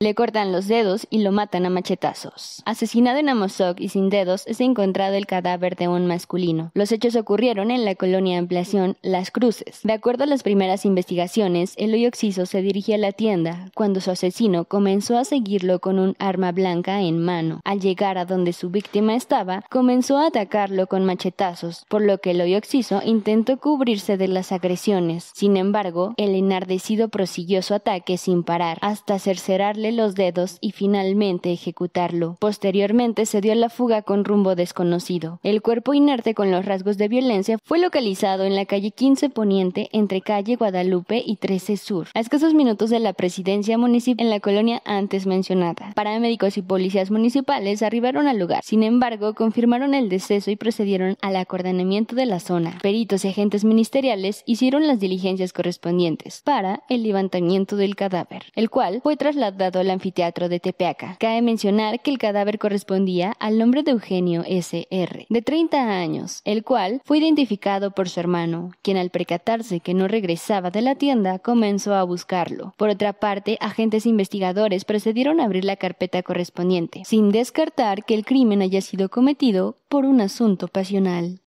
Le cortan los dedos y lo matan a machetazos. Asesinado en Amozoc y sin dedos ha encontrado el cadáver de un masculino. Los hechos ocurrieron en la colonia Ampliación Las Cruces. De acuerdo a las primeras investigaciones, el hoyo Oxiso se dirigía a la tienda cuando su asesino comenzó a seguirlo con un arma blanca en mano. Al llegar a donde su víctima estaba, comenzó a atacarlo con machetazos, por lo que hoyo Oxiso intentó cubrirse de las agresiones. Sin embargo, el enardecido prosiguió su ataque sin parar, hasta cercerarle los dedos y finalmente ejecutarlo. Posteriormente se dio la fuga con rumbo desconocido. El cuerpo inerte con los rasgos de violencia fue localizado en la calle 15 Poniente entre calle Guadalupe y 13 Sur, a escasos minutos de la presidencia municipal en la colonia antes mencionada. Paramédicos y policías municipales arribaron al lugar. Sin embargo, confirmaron el deceso y procedieron al acordonamiento de la zona. Peritos y agentes ministeriales hicieron las diligencias correspondientes para el levantamiento del cadáver, el cual fue trasladado anfiteatro de Tepeaca. Cabe mencionar que el cadáver correspondía al nombre de Eugenio S.R., de 30 años, el cual fue identificado por su hermano, quien al percatarse que no regresaba de la tienda comenzó a buscarlo. Por otra parte, agentes investigadores procedieron a abrir la carpeta correspondiente, sin descartar que el crimen haya sido cometido por un asunto pasional.